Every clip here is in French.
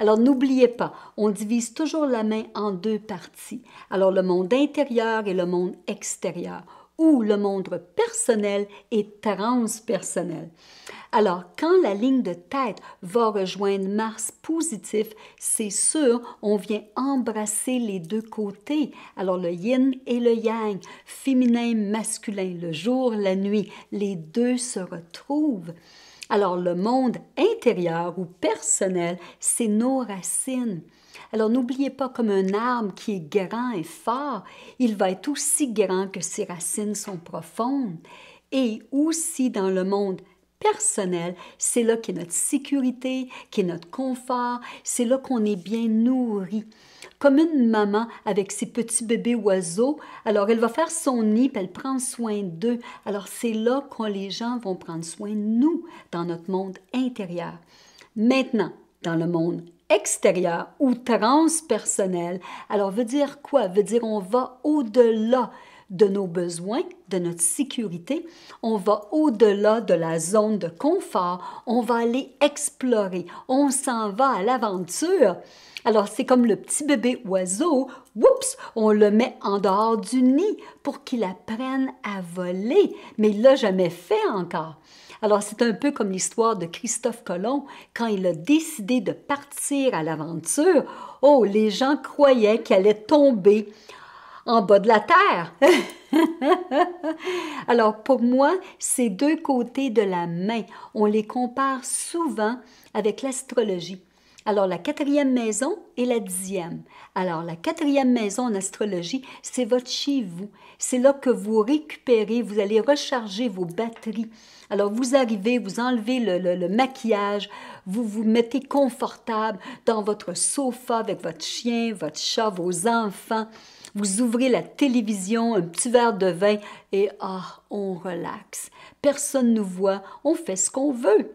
Alors n'oubliez pas, on divise toujours la main en deux parties. Alors le monde intérieur et le monde extérieur ou le monde personnel et transpersonnel. Alors, quand la ligne de tête va rejoindre Mars positif, c'est sûr, on vient embrasser les deux côtés. Alors, le yin et le yang, féminin, masculin, le jour, la nuit, les deux se retrouvent. Alors le monde intérieur ou personnel, c'est nos racines. Alors n'oubliez pas, comme un arbre qui est grand et fort, il va être aussi grand que ses racines sont profondes. Et aussi dans le monde personnel, c'est là qu'est notre sécurité, qu'est notre confort, c'est là qu'on est bien nourri. Comme une maman avec ses petits bébés oiseaux, alors elle va faire son nid, elle prend soin d'eux. Alors c'est là quand les gens vont prendre soin nous dans notre monde intérieur. Maintenant, dans le monde extérieur ou transpersonnel, alors veut dire quoi? Veut dire on va au-delà de nos besoins, de notre sécurité, on va au-delà de la zone de confort, on va aller explorer, on s'en va à l'aventure. Alors c'est comme le petit bébé oiseau, oups, on le met en dehors du nid pour qu'il apprenne à voler, mais il l'a jamais fait encore. Alors c'est un peu comme l'histoire de Christophe Colomb quand il a décidé de partir à l'aventure. Oh, les gens croyaient qu'il allait tomber en bas de la terre. Alors pour moi, ces deux côtés de la main, on les compare souvent avec l'astrologie. Alors, la quatrième maison et la dixième. Alors, la quatrième maison en astrologie, c'est votre chez vous. C'est là que vous récupérez, vous allez recharger vos batteries. Alors, vous arrivez, vous enlevez le, maquillage, vous vous mettez confortable dans votre sofa avec votre chien, votre chat, vos enfants. Vous ouvrez la télévision, un petit verre de vin et ah, on relaxe. Personne ne nous voit, on fait ce qu'on veut.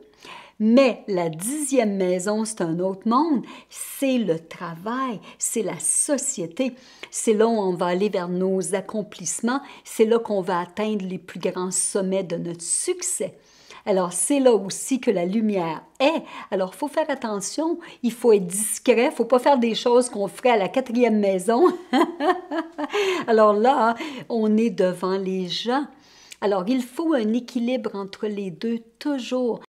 Mais la dixième maison, c'est un autre monde, c'est le travail, c'est la société, c'est là où on va aller vers nos accomplissements, c'est là qu'on va atteindre les plus grands sommets de notre succès. Alors, c'est là aussi que la lumière est. Alors, il faut faire attention, il faut être discret, il faut pas faire des choses qu'on ferait à la quatrième maison. Alors là, on est devant les gens. Alors, il faut un équilibre entre les deux toujours.